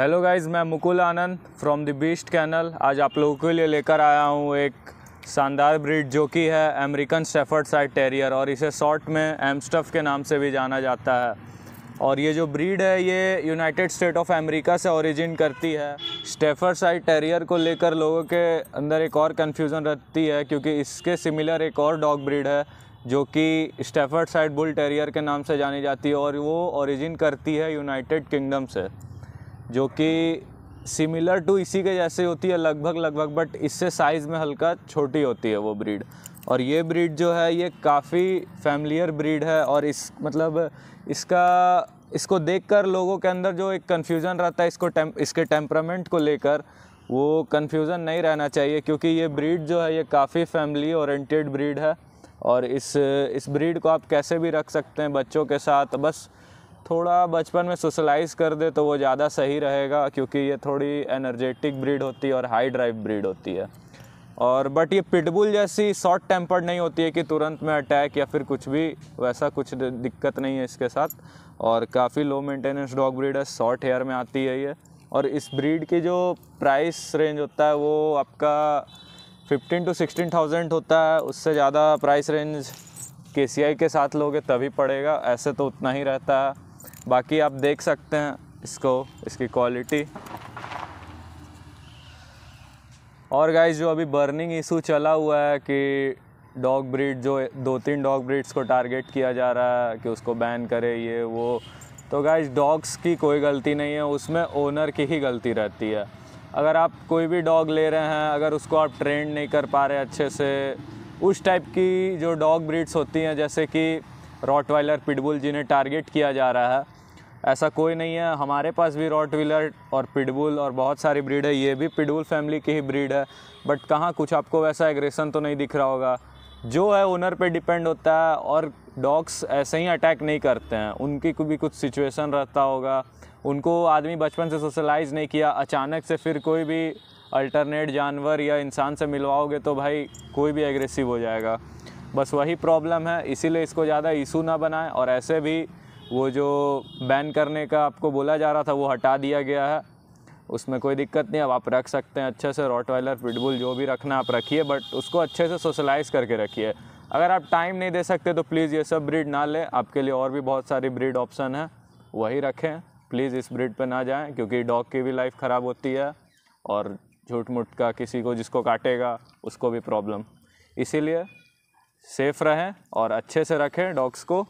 hello guys मैं Mukul Anand from the beast channel आज आप लोगों के लिए लेकर आया हूँ एक शानदार ब्रिड जो कि है अमेरिकन सेफर्ड साइड टेरियर और इसे शॉर्ट में एम्स्टफ के नाम से भी जाना जाता है और ये जो ब्रीड है ये यूनाइटेड स्टेट ऑफ अमेरिका से ओरिजिन करती है स्टेफर साइड टेरियर को लेकर लोगों के अंदर एक और कन्फ्यूज़न रहती है क्योंकि इसके सिमिलर एक और डॉग ब्रीड है जो कि स्टेफर्ड साइड बुल टेरियर के नाम से जानी जाती है और वो ओरिजिन करती है यूनाइटेड किंगडम से जो कि सिमिलर टू इसी के जैसे होती है लगभग लगभग बट इससे साइज़ में हल्का छोटी होती है वो ब्रीड और ये ब्रीड जो है ये काफ़ी फैमिलियर ब्रीड है और इस मतलब इसका इसको देखकर लोगों के अंदर जो एक कन्फ्यूज़न रहता है इसको टेम, इसके टेम्परामेंट को लेकर वो कन्फ्यूज़न नहीं रहना चाहिए क्योंकि ये ब्रीड जो है ये काफ़ी फैमिली ओरेंटेड ब्रीड है और इस इस ब्रीड को आप कैसे भी रख सकते हैं बच्चों के साथ बस थोड़ा बचपन में सोशलाइज कर दे तो वो ज़्यादा सही रहेगा क्योंकि ये थोड़ी एनर्जेटिक ब्रीड होती है और हाई ड्राइव ब्रीड होती है और बट ये पिटबुल जैसी शॉर्ट टेम्पर्ड नहीं होती है कि तुरंत में अटैक या फिर कुछ भी वैसा कुछ दिक्कत नहीं है इसके साथ और काफ़ी लो मेंटेनेंस डॉग ब्रीड है शॉर्ट हेयर में आती है ये और इस ब्रीड की जो प्राइस रेंज होता है वो आपका फिफ्टीन टू सिक्सटीन थाउजेंड होता है उससे ज़्यादा प्राइस रेंज के के साथ लोगे तभी पड़ेगा ऐसे तो उतना ही रहता है बाकी आप देख सकते हैं इसको इसकी क्वालिटी और गाइज जो अभी बर्निंग इशू चला हुआ है कि डॉग ब्रीड जो दो तीन डॉग ब्रीड्स को टारगेट किया जा रहा है कि उसको बैन करे ये वो तो गाइज डॉग्स की कोई गलती नहीं है उसमें ओनर की ही गलती रहती है अगर आप कोई भी डॉग ले रहे हैं अगर उसको आप ट्रेंड नहीं कर पा रहे अच्छे से उस टाइप की जो डॉग ब्रीड्स होती हैं जैसे कि रॉट वाइलर पिटबुल जिन्हें टारगेट किया जा रहा है ऐसा कोई नहीं है हमारे पास भी रॉट व्हीलर और पिडबुल और बहुत सारी ब्रीड है ये भी पिडबुल फैमिली की ही ब्रीड है बट कहाँ कुछ आपको वैसा एग्रेसन तो नहीं दिख रहा होगा जो है ओनर पे डिपेंड होता है और डॉग्स ऐसे ही अटैक नहीं करते हैं उनकी भी कुछ सिचुएशन रहता होगा उनको आदमी बचपन से सोशलाइज़ नहीं किया अचानक से फिर कोई भी अल्टरनेट जानवर या इंसान से मिलवाओगे तो भाई कोई भी एग्रेसिव हो जाएगा बस वही प्रॉब्लम है इसीलिए इसको ज़्यादा इशू ना बनाएं और ऐसे भी वो जो बैन करने का आपको बोला जा रहा था वो हटा दिया गया है उसमें कोई दिक्कत नहीं अब आप रख सकते हैं अच्छे से रॉट वाइलर पिटबुल जो भी रखना आप रखिए बट उसको अच्छे से सोशलाइज करके रखिए अगर आप टाइम नहीं दे सकते तो प्लीज़ ये सब ब्रीड ना लें आपके लिए और भी बहुत सारी ब्रीड ऑप्शन है वही रखें प्लीज़ इस ब्रीड पर ना जाएँ क्योंकि डॉग की भी लाइफ ख़राब होती है और झूठ मूठ का किसी को जिसको काटेगा उसको भी प्रॉब्लम इसीलिए सेफ़ रहें और अच्छे से रखें डॉग्स को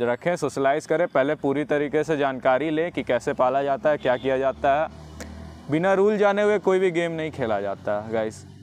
रखें सोशलाइज़ करें पहले पूरी तरीके से जानकारी लें कि कैसे पाला जाता है क्या किया जाता है बिना रूल जाने हुए कोई भी गेम नहीं खेला जाता है गाइस